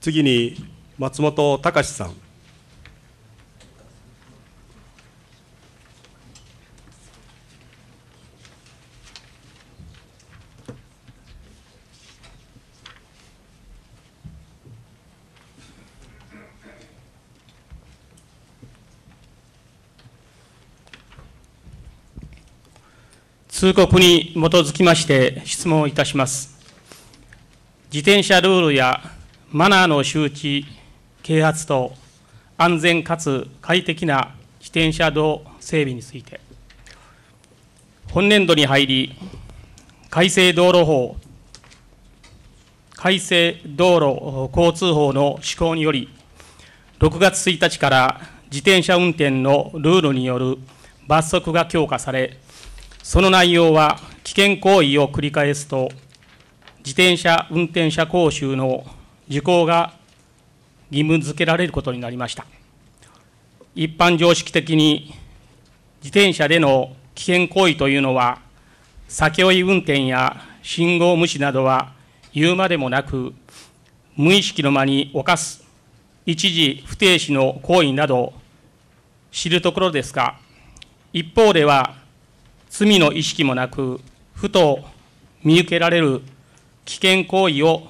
次に松本隆さん。通告に基づきまして質問いたします。自転車ルールやマナーの周知、啓発と安全かつ快適な自転車道整備について、本年度に入り、改正道路法、改正道路交通法の施行により、6月1日から自転車運転のルールによる罰則が強化され、その内容は危険行為を繰り返すと、自転車運転者講習の受講が義務付けられることになりました一般常識的に自転車での危険行為というのは酒酔い運転や信号無視などは言うまでもなく無意識の間に犯す一時不停止の行為など知るところですが一方では罪の意識もなくふと見受けられる危険行為を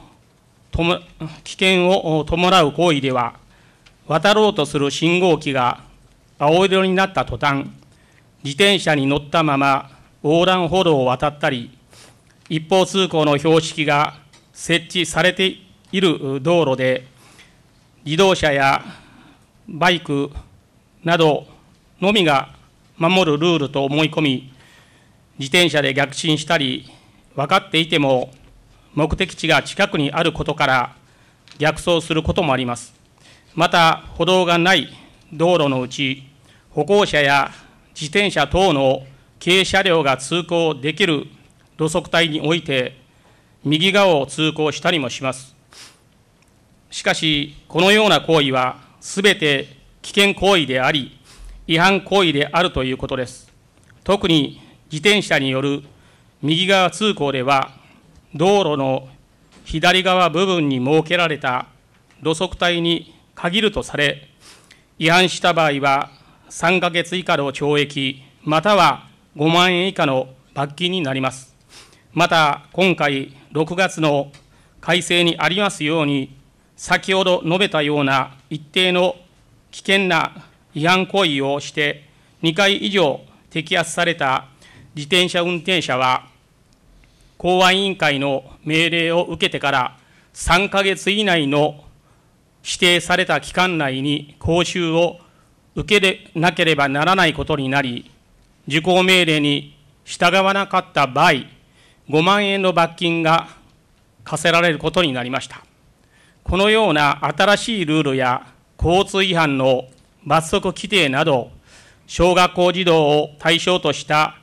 危険を伴う行為では、渡ろうとする信号機が青色になった途端、自転車に乗ったまま横断歩道を渡ったり、一方通行の標識が設置されている道路で、自動車やバイクなどのみが守るルールと思い込み、自転車で逆進したり、分かっていても、目的地が近くにあることから逆走することもあります。また、歩道がない道路のうち、歩行者や自転車等の軽車両が通行できる路側帯において、右側を通行したりもします。しかし、このような行為は、すべて危険行為であり、違反行為であるということです。特に自転車による右側通行では、道路の左側部分に設けられた路側帯に限るとされ、違反した場合は、3ヶ月以下の懲役、または5万円以下の罰金になります。また、今回、6月の改正にありますように、先ほど述べたような一定の危険な違反行為をして、2回以上摘発された自転車運転者は、公安委員会の命令を受けてから3ヶ月以内の指定された期間内に講習を受けなければならないことになり、受講命令に従わなかった場合、5万円の罰金が課せられることになりました。このような新しいルールや交通違反の罰則規定など、小学校児童を対象とした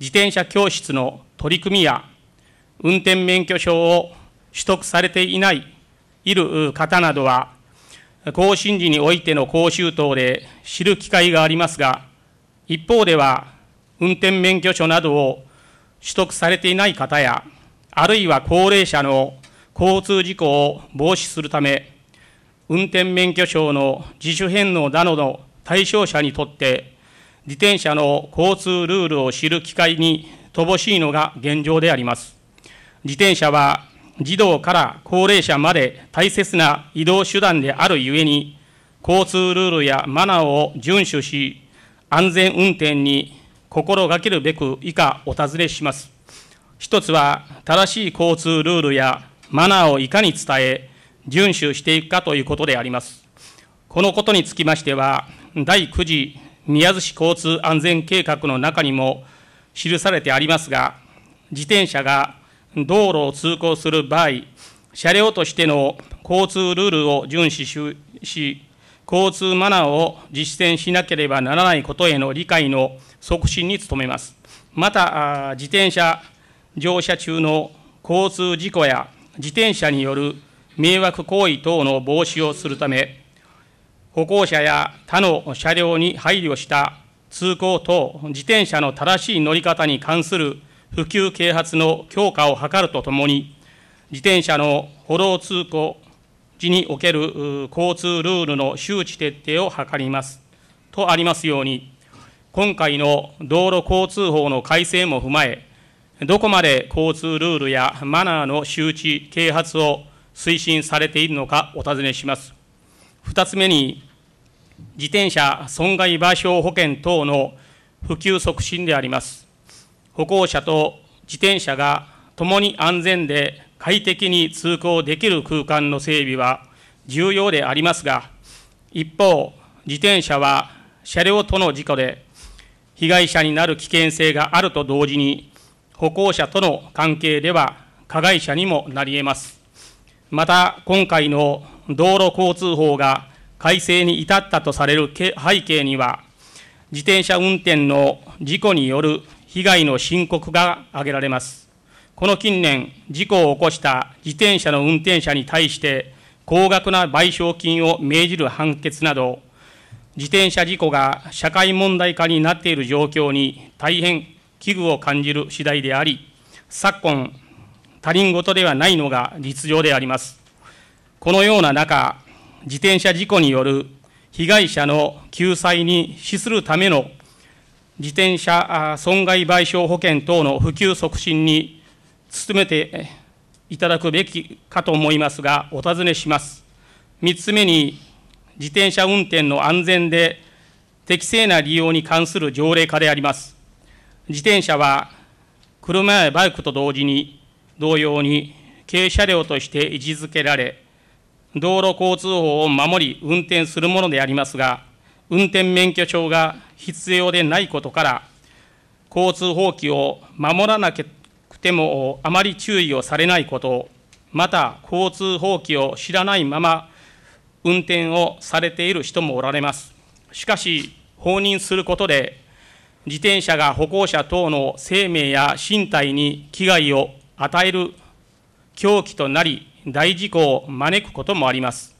自転車教室の取り組みや運転免許証を取得されていない、いる方などは、更新時においての講習等で知る機会がありますが、一方では、運転免許証などを取得されていない方や、あるいは高齢者の交通事故を防止するため、運転免許証の自主返納などの対象者にとって、自転車の交通ルールを知る機会に乏しいのが現状であります。自転車は児童から高齢者まで大切な移動手段であるゆえに、交通ルールやマナーを遵守し、安全運転に心がけるべく以下お尋ねします。一つは、正しい交通ルールやマナーをいかに伝え、遵守していくかということであります。このことにつきましては、第9次宮津市交通安全計画の中にも記されてありますが、自転車が道路を通行する場合、車両としての交通ルールを遵守し、交通マナーを実践しなければならないことへの理解の促進に努めます。また、自転車乗車中の交通事故や自転車による迷惑行為等の防止をするため、歩行者や他の車両に配慮した通行等、自転車の正しい乗り方に関する普及啓発の強化を図るとともに、自転車の歩道通行時における交通ルールの周知徹底を図ります。とありますように、今回の道路交通法の改正も踏まえ、どこまで交通ルールやマナーの周知、啓発を推進されているのかお尋ねします。2つ目に、自転車損害賠償保険等の普及促進であります。歩行者と自転車が共に安全で快適に通行できる空間の整備は重要でありますが、一方、自転車は車両との事故で被害者になる危険性があると同時に、歩行者との関係では加害者にもなり得ます。また、今回の道路交通法が改正に至ったとされる背景には、自転車運転の事故による被害の申告が挙げられます。この近年、事故を起こした自転車の運転者に対して、高額な賠償金を命じる判決など、自転車事故が社会問題化になっている状況に大変危惧を感じる次第であり、昨今、他人事ではないのが実情であります。このような中、自転車事故による被害者の救済に資するための自転車損害賠償保険等の普及促進に努めていただくべきかと思いますが、お尋ねします。3つ目に、自転車運転の安全で適正な利用に関する条例化であります。自転車は車やバイクと同時に、同様に軽車両として位置づけられ、道路交通法を守り運転するものでありますが、運転免許証が必要でないことから、交通法規を守らなくてもあまり注意をされないこと、また交通法規を知らないまま運転をされている人もおられます。しかし、放任することで、自転車が歩行者等の生命や身体に危害を与える狂気となり、大事故を招くこともあります。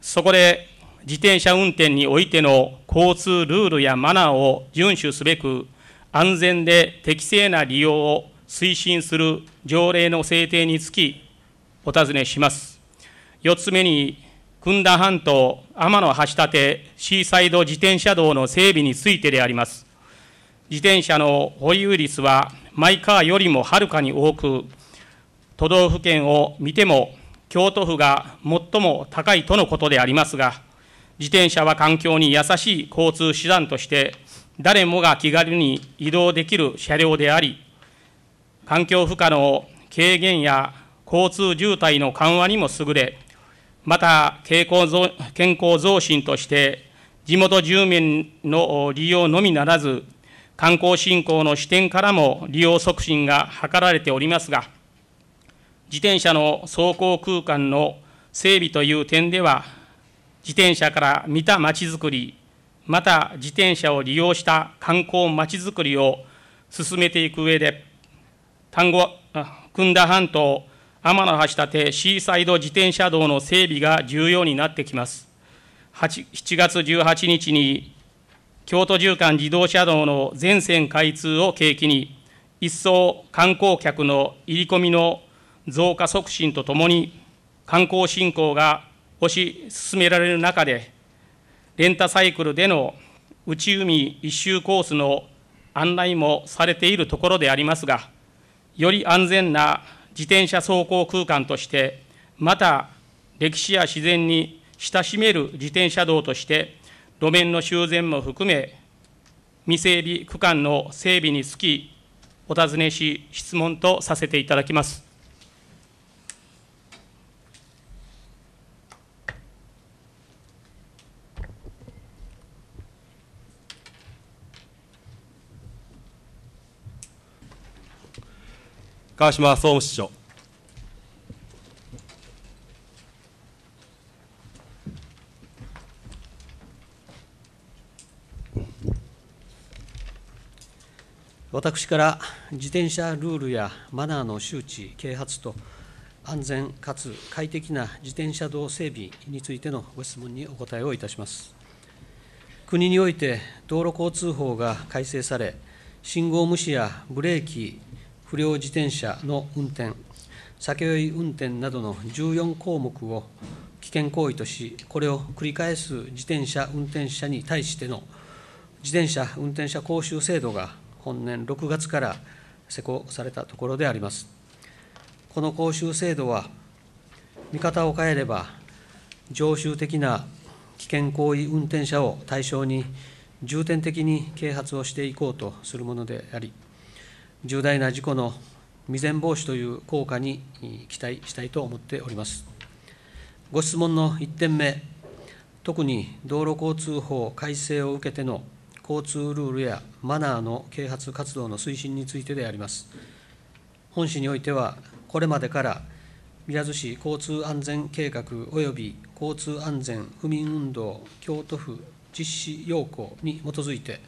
そこで自転車運転においての交通ルールやマナーを遵守すべく、安全で適正な利用を推進する条例の制定につき、お尋ねします。4つ目に、ん田半島天の橋立シーサイド自転車道の整備についてであります。自転車の保有率はマイカーよりもはるかに多く、都道府県を見ても京都府が最も高いとのことでありますが、自転車は環境に優しい交通手段として、誰もが気軽に移動できる車両であり、環境負荷の軽減や交通渋滞の緩和にも優れ、また健康増進として、地元住民の利用のみならず、観光振興の視点からも利用促進が図られておりますが、自転車の走行空間の整備という点では、自転車から見たまちづくり、また自転車を利用した観光まちづくりを進めていく上で、丹後、訓田半島、天橋立シーサイド自転車道の整備が重要になってきます。7月18日に京都縦貫自動車道の全線開通を契機に、一層観光客の入り込みの増加促進とともに、観光振興が推し進められる中で、レンタサイクルでの内海一周コースの案内もされているところでありますが、より安全な自転車走行空間として、また歴史や自然に親しめる自転車道として、路面の修繕も含め、未整備区間の整備につき、お尋ねし、質問とさせていただきます。川島総務室長。私から自転車ルールやマナーの周知、啓発と安全かつ快適な自転車道整備についてのご質問にお答えをいたします。国において道路交通法が改正され、信号無視やブレーキ、不良自転車の運転、酒酔い運転などの14項目を危険行為とし、これを繰り返す自転車運転者に対しての自転車運転者講習制度が本年6月から施行されたところであります。この講習制度は、見方を変えれば、常習的な危険行為運転者を対象に、重点的に啓発をしていこうとするものであり、重大な事故の未然防止という効果に期待したいと思っております。ご質問の1点目、特に道路交通法改正を受けての交通ルールやマナーの啓発活動の推進についてであります。本市においては、これまでから宮津市交通安全計画及び交通安全不眠運動京都府実施要項に基づいて、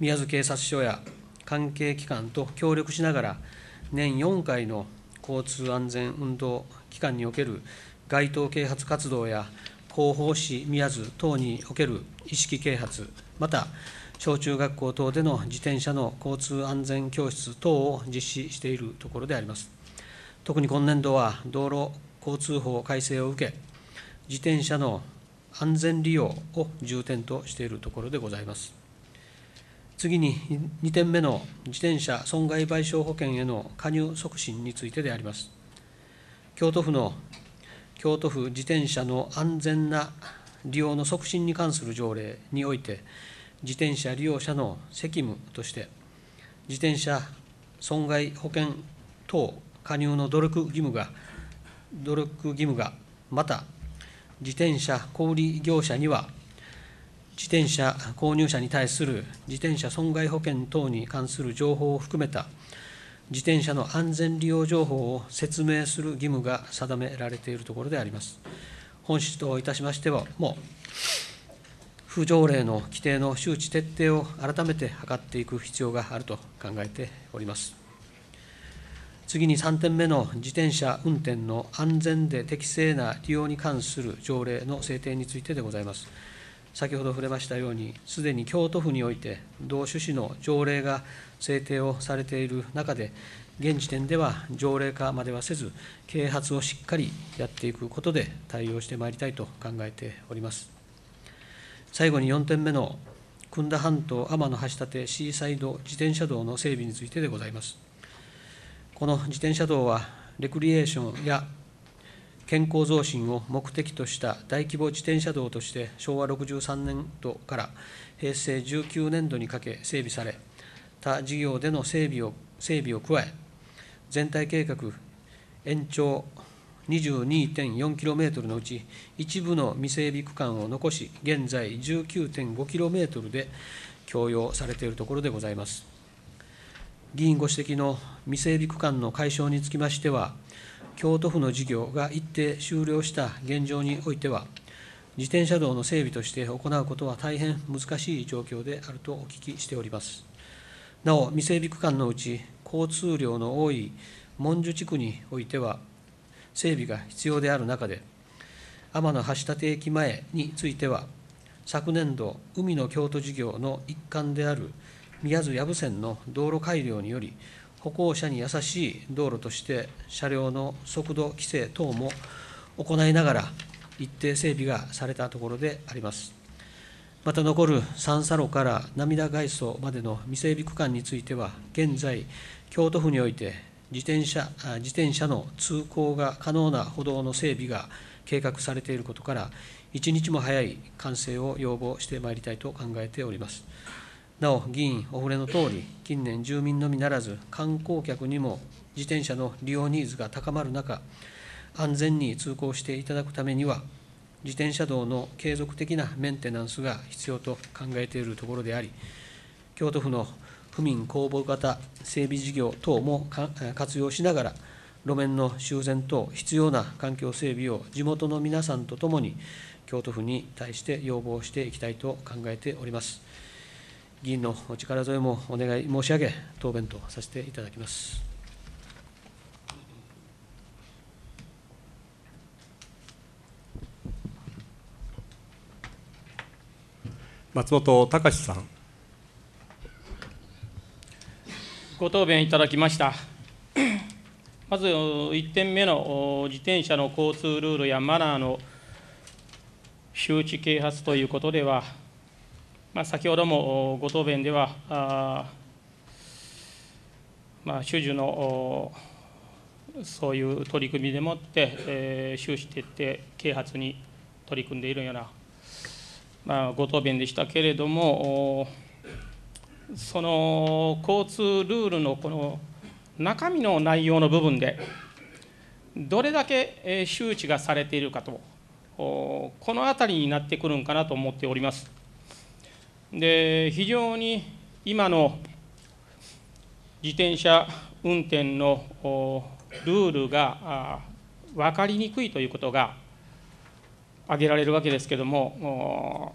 宮津警察署や関係機関と協力しながら、年4回の交通安全運動期間における街頭啓発活動や広報誌宮津等における意識啓発、また小中学校等での自転車の交通安全教室等を実施しているところであります。特に今年度は道路交通法改正を受け、自転車の安全利用を重点としているところでございます。次に2点目の自転車損害賠償保険への加入促進についてであります。京都府の京都府自転車の安全な利用の促進に関する条例において、自転車利用者の責務として、自転車損害保険等加入の努力義務が、努力義務が、また自転車小売業者には、自転車購入者に対する自転車損害保険等に関する情報を含めた自転車の安全利用情報を説明する義務が定められているところであります。本質といたしましては、もう、不条例の規定の周知徹底を改めて図っていく必要があると考えております。次に3点目の自転車運転の安全で適正な利用に関する条例の制定についてでございます。先ほど触れましたように、すでに京都府において、同趣旨の条例が制定をされている中で、現時点では条例化まではせず、啓発をしっかりやっていくことで対応してまいりたいと考えております。最後に4点目の、訓田半島天の橋立シーサイド自転車道の整備についてでございます。この自転車道はレクリエーションや健康増進を目的とした大規模自転車道として昭和63年度から平成19年度にかけ整備され他事業での整備を整備を加え全体計画延長 22.4km のうち一部の未整備区間を残し現在 19.5km で供用されているところでございます議員ご指摘の未整備区間の解消につきましては京都府の事業が一定終了した現状においては、自転車道の整備として行うことは大変難しい状況であるとお聞きしております。なお、未整備区間のうち、交通量の多い文殊地区においては、整備が必要である中で、天橋立駅前については、昨年度、海の京都事業の一環である宮津藪線の道路改良により、歩行者に優しい道路として車両の速度規制等も行いながら一定整備がされたところでありますまた残る三差路から涙外装までの未整備区間については現在京都府において自転車自転車の通行が可能な歩道の整備が計画されていることから一日も早い完成を要望してまいりたいと考えております。なお議員お触れのとおり近年住民のみならず観光客にも自転車の利用ニーズが高まる中安全に通行していただくためには自転車道の継続的なメンテナンスが必要と考えているところであり京都府の府民公募型整備事業等も活用しながら路面の修繕等必要な環境整備を地元の皆さんとともに京都府に対して要望していきたいと考えております。議員のお力添えもお願い申し上げ、答弁とさせていただきます。松本隆さん。ご答弁いただきました。まず1点目の自転車の交通ルールやマナーの周知啓発ということでは、まあ、先ほどもご答弁では、あまあ、種々のそういう取り組みでもって、えー、終始徹底啓発に取り組んでいるような、まあ、ご答弁でしたけれども、その交通ルールのこの中身の内容の部分で、どれだけ、え周知がされているかと、このあたりになってくるんかなと思っております。で非常に今の自転車運転のルールが分かりにくいということが挙げられるわけですけども、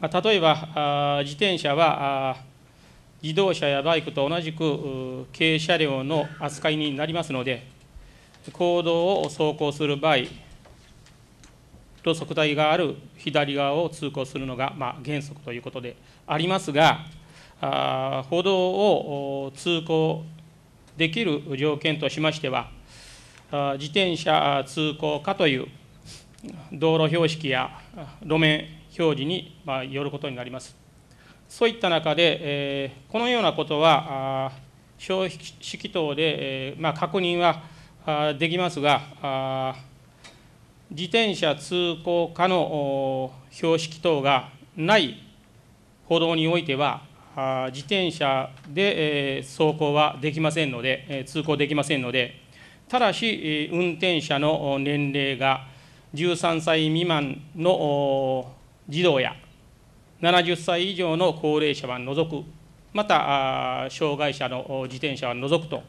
例えば自転車は自動車やバイクと同じく軽車両の扱いになりますので公道を走行する場合路側帯がある左側を通行するのが、まあ、原則ということでありますが、あ歩道を通行できる条件としましては、自転車通行かという道路標識や路面表示に、まよることになります。そういった中で、えこのようなことは、費式等で、えま確認はできますが、自転車通行可の標識等がない歩道においては、自転車で走行はできませんので、通行できませんので、ただし、運転者の年齢が13歳未満の児童や70歳以上の高齢者は除く、また障害者の自転車は除くと、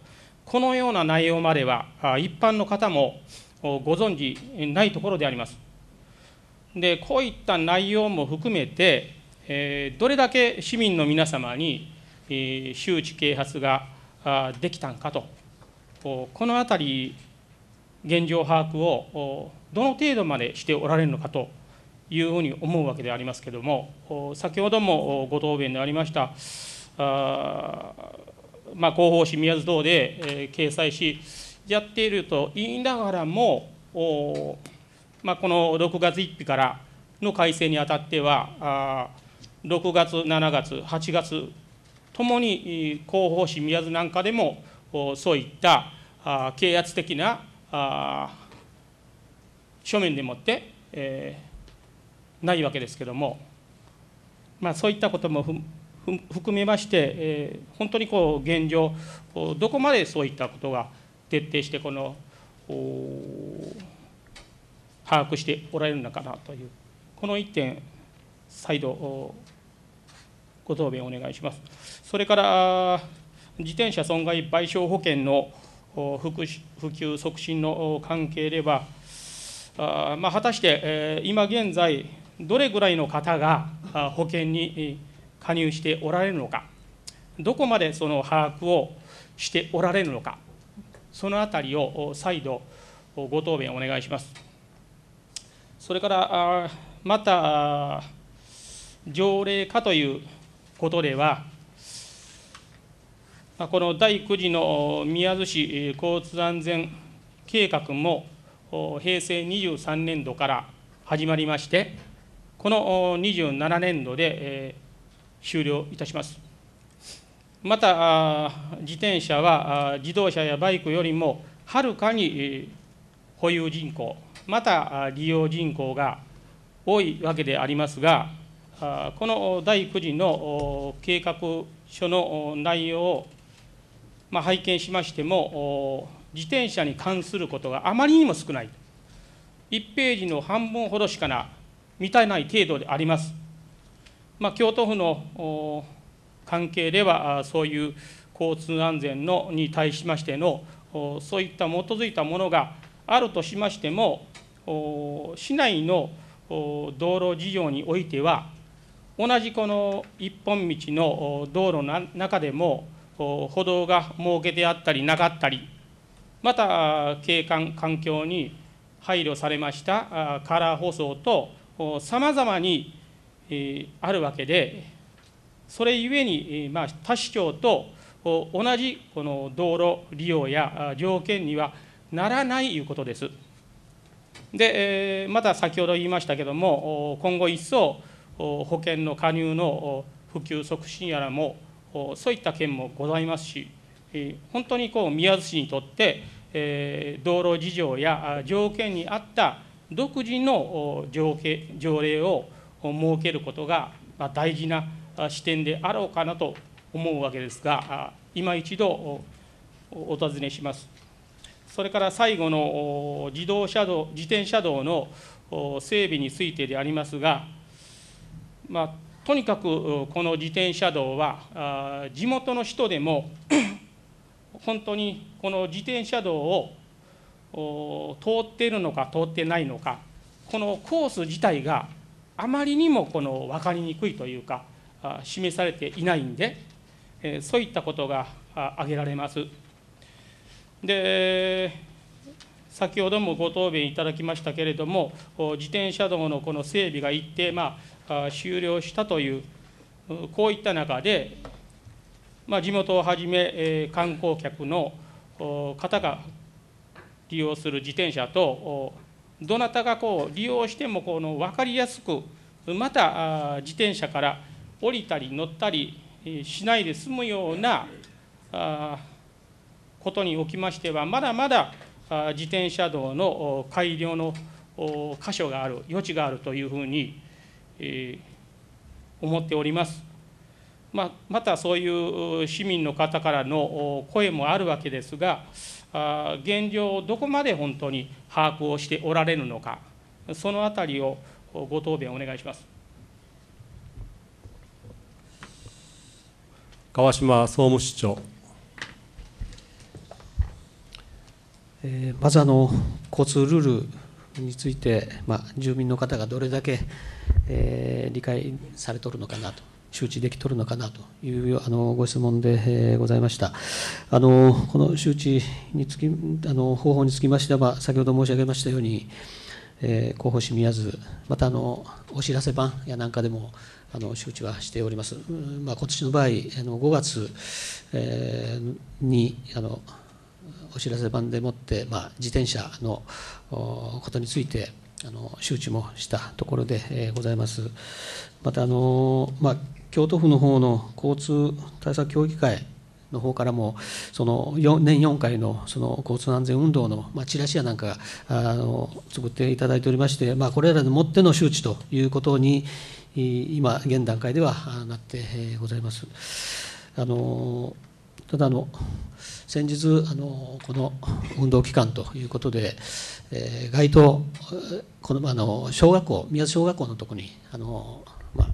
このような内容までは、一般の方も、ご存じないところであります。でこういった内容も含めて、えどれだけ市民の皆様に、周知啓発ができたのかと、このあたり、現状把握をどの程度までしておられるのかというふうに思うわけでありますけれども、先ほどもご答弁でありました、あまあ、広報誌宮津等で、掲載し、やっていると言いながらも、まあ、この6月1日からの改正にあたっては、6月、7月、8月ともに広報誌宮津なんかでも、そういった啓発的な書面でもって、えー、ないわけですけれども、まあ、そういったことも含めまして、えー、本当にこう現状、どこまでそういったことが徹底してこの把握しておられるのかなという、この1点、再度ご答弁お願いします。それから自転車損害賠償保険の普及促進の関係では、まあ、果たして今現在、どれぐらいの方が保険に加入しておられるのか、どこまでその把握をしておられるのか。そのあたりを再度ご答弁お願いします。それから、また、条例化ということでは、この第9次の宮津市交通安全計画も平成23年度から始まりまして、この27年度で終了いたします。また、自転車は自動車やバイクよりもはるかに保有人口、また利用人口が多いわけでありますが、この第9次の計画書の内容を拝見しましても、自転車に関することがあまりにも少ない、1ページの半分ほどしかな満たない程度であります。まあ、京都府の関係では、そういう交通安全のに対しましての、そういった基づいたものがあるとしましても、市内の道路事情においては、同じこの一本道の道路の中でも、歩道が設けてあったりなかったり、また景観、環境に配慮されましたカラー舗装と、さまざまにあるわけで、それゆえに、まあ、他市町と同じこの道路利用や条件にはならないいうことです。で、また先ほど言いましたけれども、今後一層、保険の加入の普及促進やらも、そういった件もございますし、本当にこう宮津市にとって、道路事情や条件に合った独自の条例を設けることが大事な視点であろうかなと思うわけですが、今一度お尋ねします。それから最後の自動車道自転車道の整備についてでありますが、まあ、とにかくこの自転車道は、地元の人でも 本当にこの自転車道を通っているのか通ってないのかこのコース自体があまりにもこの分かりにくいというか示されていないんで、えそういったことが挙げられます。で先ほどもご答弁いただきましたけれども、自転車道のこの整備が一定、まあ、終了したという、こういった中で、まあ、地元をはじめ、え観光客の方が利用する自転車と、どなたがこう利用してもこの分かりやすく、また自転車から降りたり乗ったりしないで済むようなあことにおきましては、まだまだ自転車道の改良の箇所がある、余地があるというふうに、えー、思っております。ままたそういう市民の方からの声もあるわけですが、現状どこまで本当に把握をしておられるのか、そのあたりをご答弁お願いします。川島総務市長。えー、まずあの交通ルールについて、まあ、住民の方がどれだけ、えー、理解されとるのかなと周知できとるのかなというあのご質問で、えー、ございましたあのこの周知につきあの方法につきましては先ほど申し上げましたように、えー、広報誌見やずまたあのお知らせ版やなんかでもあの周知はしております、まあ、今年の場合あの5月、えー、にあのお知らせ版でもって、まあ、自転車のことについてあの周知もしたところで、えー、ございますまたあの、まあ、京都府の方の交通対策協議会の方からもその4年4回のその交通安全運動の、まあ、チラシやなんかあの作っていただいておりまして、まあ、これらでもっての周知ということに今現段階ではなってございます。あのただあの先日あのこの運動期間ということで、えー、街頭このあの小学校宮津小学校のとこにあの、ま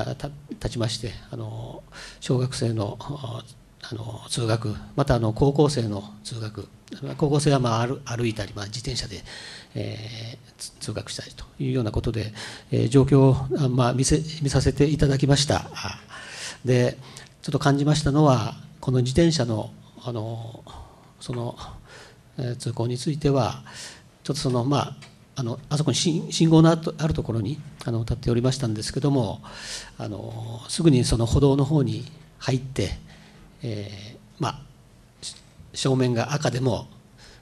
あ、立ちましてあの小学生のあの通学またあの高校生の通学高校生はまあ歩歩いたり、まあ、自転車で、えー、通学したりというようなことで、えー、状況を、まあ、見せ見させていただきましたでちょっと感じましたのはこの自転車のあのその、えー、通行についてはちょっとそのまああのあそこに信号のあるところにあの立っておりましたんですけどもあのすぐにその歩道の方に入って、えー、まあ正面が赤でも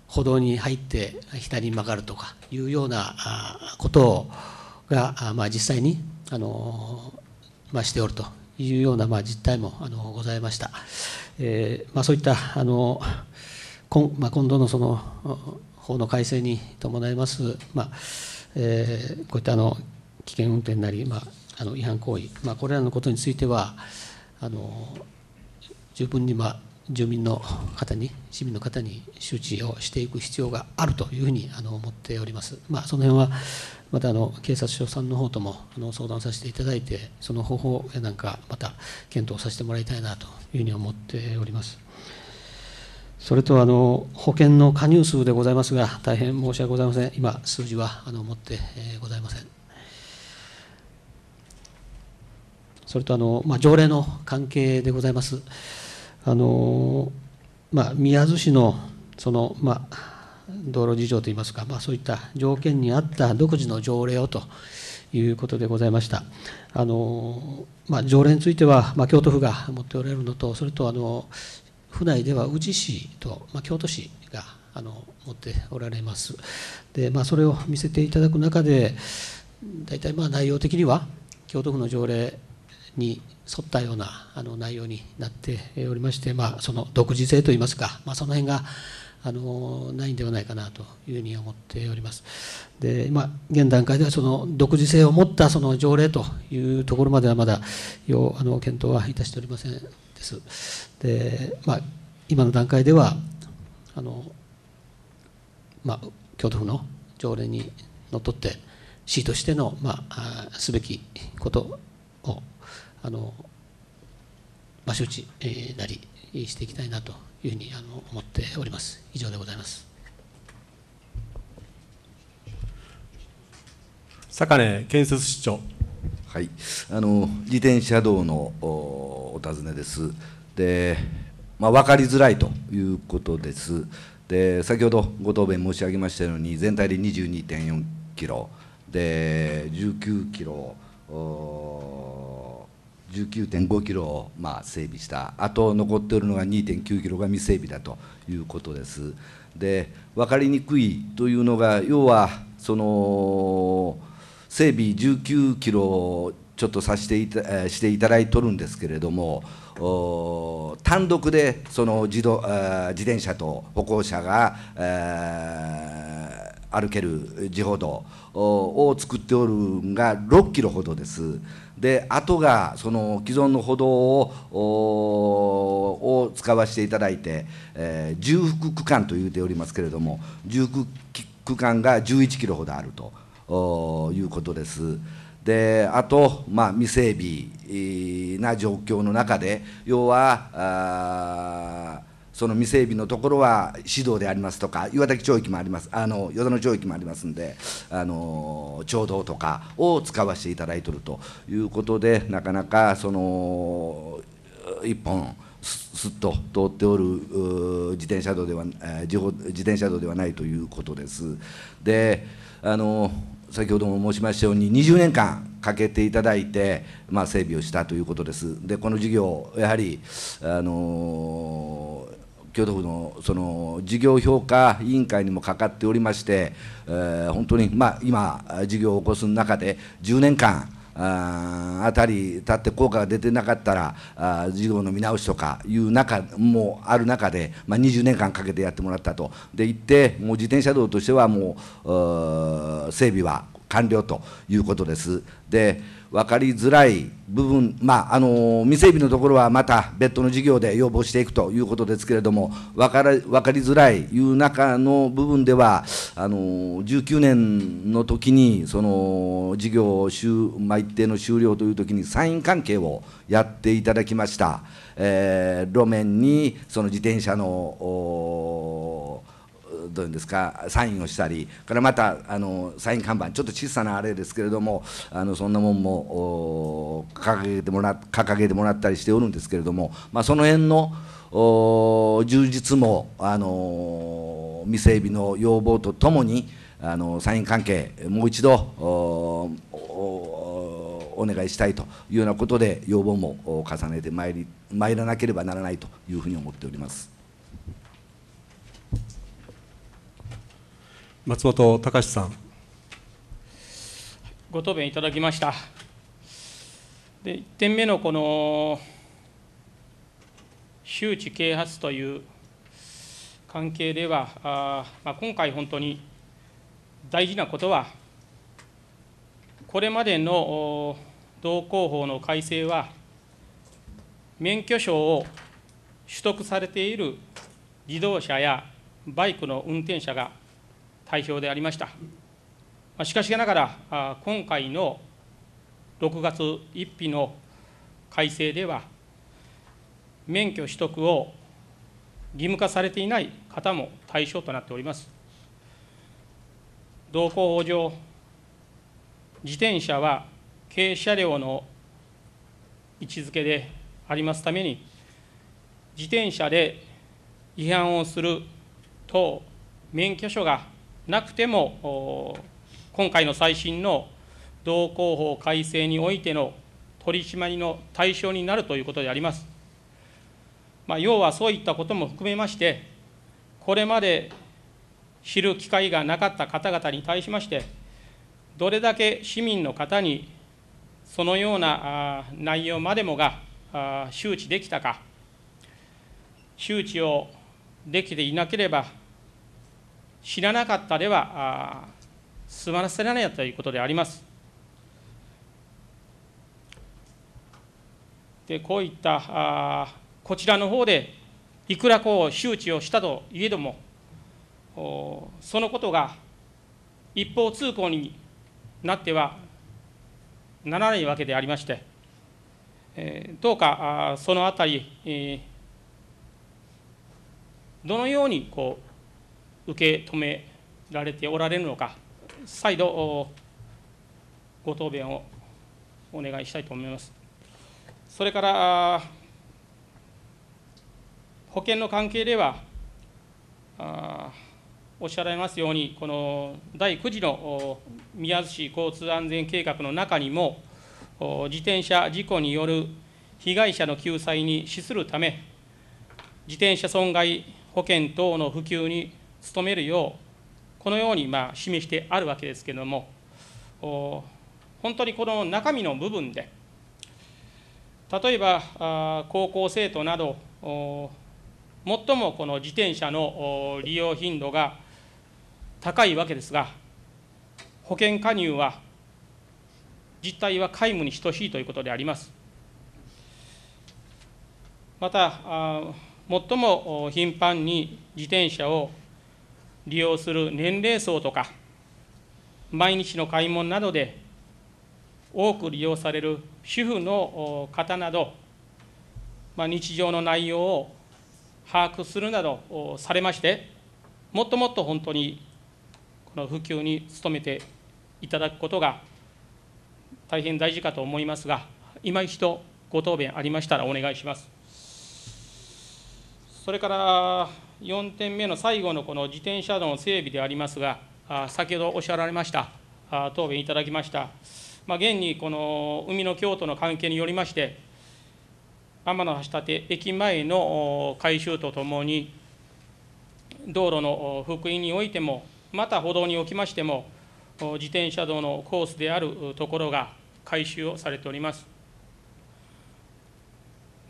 歩道に入って左に曲がるとかいうようなことが、まあ、実際にあの、まあ、しておるというような、まあ、実態もあのございました、えーまあ、そういったあの今,、まあ、今度のその法の改正に伴います、まあえー、こういったあの危険運転なり、まあ、あの違反行為、まあ、これらのことについてはあの十分に、まあ、住民の方に、市民の方に周知をしていく必要があるというふうにあの思っております。まあ、その辺はまたあの警察署さんの方ともあの相談させていただいて、その方法なんかまた検討させてもらいたいなというふうに思っております。それとあの保険の加入数でございますが、大変申し訳ございません、今、数字はあの持って、えございません。それとあの、まあ、条例の関係でございます。あのまあ、宮津市のその、まあ、道路事情といいますか、まあ、そういった条件に合った独自の条例をということでございました。あのまあ、条例については、まあ、京都府が持っておられるのと、それとあの府内では宇治市と、まあ、京都市があの持っておられます。でまあ、それを見せていただく中で、大体まあ内容的には京都府の条例に沿ったようなあの内容になっておりまして、まあ、その独自性といいますか、まあ、その辺があのないんではないかなというふうに思っております。で今現段階ではその独自性を持ったその条例というところまではまだ要あの検討はいたしておりませんです。でまあ、今の段階ではあの、まあ、京都府の条例にのっとって市としての、まあ、すべきことをあの場所打ち、えー、なりしていきたいなというふうにあの思っております。以上でございます。坂根建設市長。はい、あの自転車道のおお尋ねです。で、まあ、分かりづらいということです。で、先ほどご答弁申し上げましたように、全体で22.4キロで19キロ。19.5キロをまあ整備したあと残っているのが2.9キロが未整備だということですで分かりにくいというのが要はその整備19キロちょっとさせていたしていただいとるんですけれども単独でその自動自転車と歩行者が歩ける地歩道を作っておるんが6キロほどです。で、あとがその既存の歩道を使わせていただいて、えー、重複区間と言うておりますけれども、重複区間が11キロほどあるということです。であと、まあ、未整備な状況の中で要はその未整備のところは指導でありますとか、岩滝町域もあります、あの与田野町域もありますんで、あの町道とかを使わせていただいているということで、なかなかその一本、すっと通っておる自転車道では、え自転車道ではないということです。であの先ほども申しましたように、20年間かけていただいて、まあ、整備をしたということです。でこの事業、やはり、あのー京都府のその事業評価委員会にもかかっておりまして、えー、本当に、まあ、今、事業を起こす中で10年間、ああたりたって効果が出てなかったらあ事業の見直しとかいう中もある中で、まあ、20年間かけてやってもらったとで行ってもう自転車道としてはもう整備は完了ということです。で、分かりづらい部分、まあ、あの未整備のところはまた別途の事業で要望していくということですけれども、分から分かりづらいいう中の部分では、あの19年の時にその事業終、まあ、一定の終了という時に、サイン関係をやっていただきました、えー、路面にその自転車のどういうんですかサインをしたりからまたあのサイン看板ちょっと小さなあれですけれどもあのそんなもんも掲げてもら掲げてもらったりしておるんですけれども、まあ、その辺の充実もあの未整備の要望とともにあのサイン関係もう一度お願いしたいというようなことで要望も重ねてまいり参らなければならないというふうに思っております。松本隆さん。ご答弁いただきました。で1点目のこの周知啓発という関係では、あまあ、今回本当に大事なことは、これまでの道交法の改正は、免許証を取得されている自動車やバイクの運転者が開票でありましたしかしながら今回の6月1日の改正では免許取得を義務化されていない方も対象となっております道交法上自転車は軽車両の位置づけでありますために自転車で違反をする等免許証がなくても、今回の最新の道交法改正においての取り締まりの対象になるということであります。まあ、要はそういったことも含めまして、これまで知る機会がなかった方々に対しまして、どれだけ市民の方にそのような内容までもが周知できたか、周知をできていなければ、知らなかったでは済ませられないということであります。でこういったあこちらの方でいくらこう周知をしたといえどもそのことが一方通行になってはならないわけでありまして、えどうかあそのあたり、えどのようにこう受け止められておられるのか、再度、ご答弁をお願いしたいと思います。それから、保険の関係では、おっしゃられますように、この第9次の宮津市交通安全計画の中にも、自転車事故による被害者の救済に資するため、自転車損害保険等の普及に努めるようこのようにまあ示してあるわけですけれども本当にこの中身の部分で例えば高校生徒など最もこの自転車の利用頻度が高いわけですが保険加入は実態は皆無に等しいということでありますまた最も頻繁に自転車を利用する年齢層とか、毎日の買い物などで多く利用される主婦の方など、まあ、日常の内容を把握するなどされまして、もっともっと本当にこの普及に努めていただくことが大変大事かと思いますが、今一度ご答弁ありましたらお願いします。それから4点目の最後のこの自転車道の整備でありますが、あ先ほどおっしゃられました、あ答弁いただきました、まあ、現にこの海の京都の関係によりまして、天橋立駅前の改修とともに、道路の復員においても、また歩道におきましても、自転車道のコースであるところが改修をされております。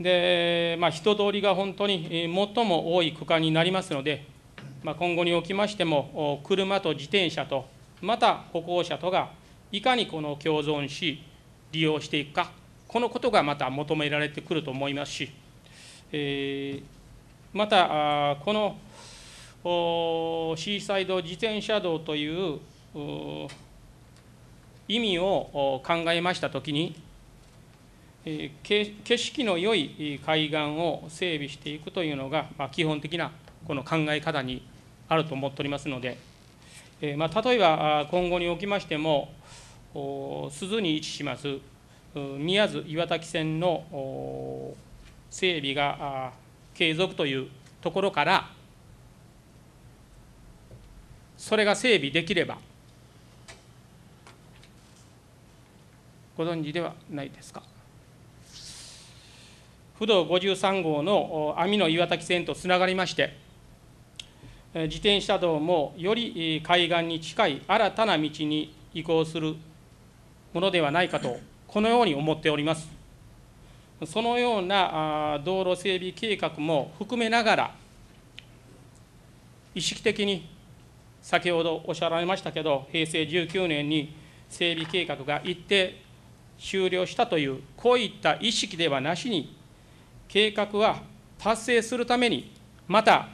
で、まあ、人通りが本当に最も多い区間になりますので、まあ、今後におきましても、車と自転車と、また歩行者とがいかにこの共存し、利用していくか、このことがまた求められてくると思いますし、えー、また、このシーサイド自転車道という意味を考えましたときに、景色の良い海岸を整備していくというのが、ま基本的なこの考え方にあると思っておりますので、えま例えば今後におきましても鈴に位置します宮津岩滝線の整備が継続というところからそれが整備できればご存知ではないですか不道53号の網の岩滝線とつながりまして、自転車道もより海岸に近い新たな道に移行するものではないかと、このように思っております。そのような道路整備計画も含めながら、意識的に先ほどおっしゃられましたけど、平成19年に整備計画が一定終了したという、こういった意識ではなしに、計画は達成するために、また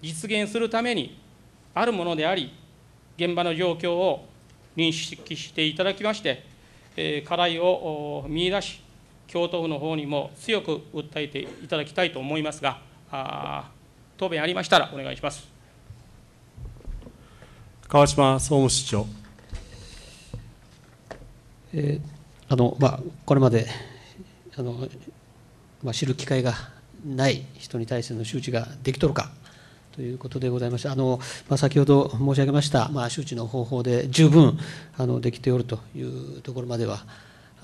実現するためにあるものであり、現場の状況を認識していただきまして、課題を見いだし、京都府の方にも強く訴えていただきたいと思いますが、答弁ありましたらお願いします。川島総務室長。えー、あのまあ、これまであのまあ、知る機会がない人に対しての周知ができとるかということでございましてあの、まあ、先ほど申し上げました、まあ、周知の方法で十分あのできておるというところまでは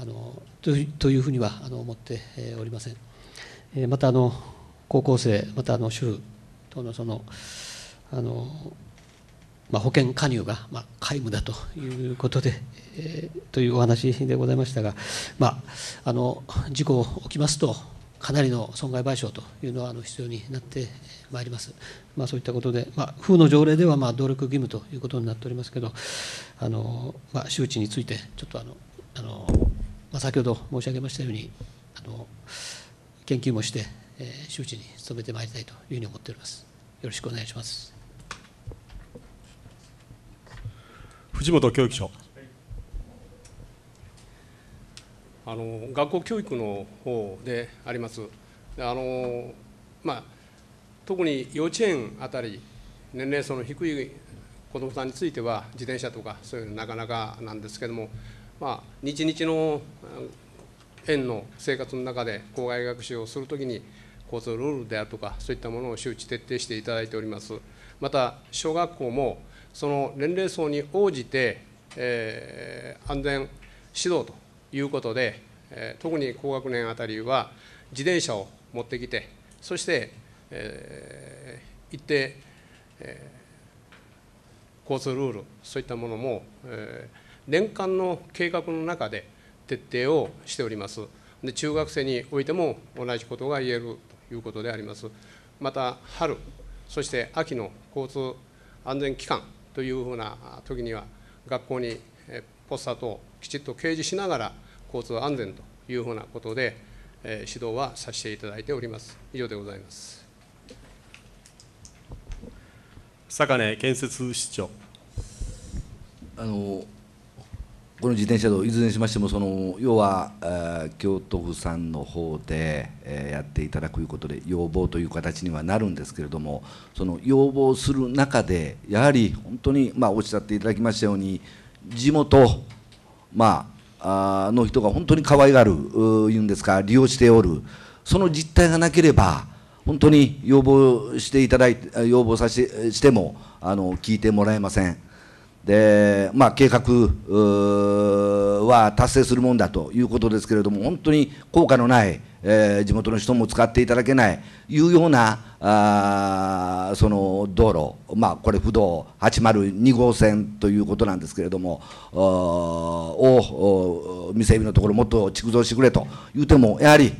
あのというふうにはあの思っておりません。えー、またあの高校生またあの主婦等のそのあの、まあ、保険加入が、まあ、皆無だということで、えー、というお話でございましたが、まあ、あの事故起きますとかなりの損害賠償というのはあの必要になってまいります。まあ、そういったことで、まあ、風の条例ではまあ努力義務ということになっておりますけど、あのまあ、周知について、ちょっとあのあの、まあ、先ほど申し上げましたように、あの研究もして、えー、周知に努めてまいりたいというふうに思っております。よろしくお願いします。藤本教育長。あの学校教育の方であります。あのまあ、特に幼稚園あたり、年齢層の低い子どもさんについては、自転車とかそういうのなかなかなんですけども、まあ、日々の園の生活の中で校外学習をするときに、交通ルールであるとか、そういったものを周知徹底していただいております。また、小学校もその年齢層に応じて、えー、安全指導ということで、え特に高学年あたりは自転車を持ってきてそして、えー、一定、えー、交通ルールそういったものも、えー、年間の計画の中で徹底をしておりますで中学生においても同じことが言えるということでありますまた春そして秋の交通安全期間というふうな時には学校にポスター等をきちっと掲示しながら交通安全というふうなことで、えー、指導はさせていただいております。以上でございます。坂根建設市長あのこの自転車道、いずれにしましても、その要は、えー、京都府さんの方で、えー、やっていただくということで、要望という形にはなるんですけれども、その要望する中で、やはり本当に、まあ、おっしゃっていただきましたように、地元、まあ、あの人が本当に可愛がるいうんですか利用しておるその実態がなければ本当に要望していただいて要望させてしてもあの聞いてもらえません。で、まあ、計画は達成するもんだということですけれども、本当に効果のない、えー、地元の人も使っていただけないいうようなあその道路、まあ、これ、不動802号線ということなんですけれども、を店せびのところ、もっと築造してくれと言うても、やはり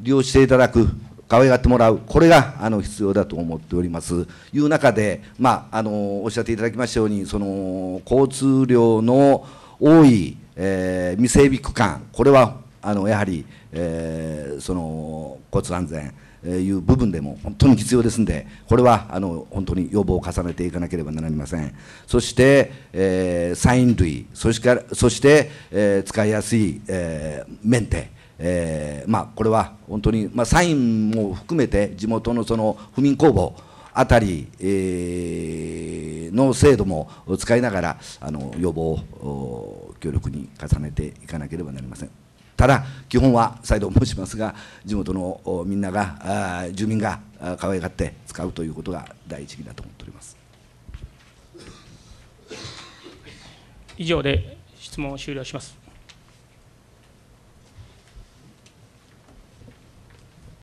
利用していただく。可愛がってもらう、これがあの必要だと思っております。いう中で、まあ、あのおっしゃっていただきましたように、その交通量の多い、えー、未整備区間、これはあのやはり、えー、その交通安全、いう部分でも本当に必要ですんで、これはあの本当に要望を重ねていかなければなりません。そして、えー、サイン類、そしてそして、えー、使いやすい、えー、メンテ。えー、まあ、これは本当に、まあ、サインも含めて地元のその不眠工房あたり、えー、の制度も使いながらあの予防を協力に重ねていかなければなりません。ただ、基本は再度申しますが、地元のみんなが、住民が可愛がって使うということが第一義だと思っております以上で質問を終了します。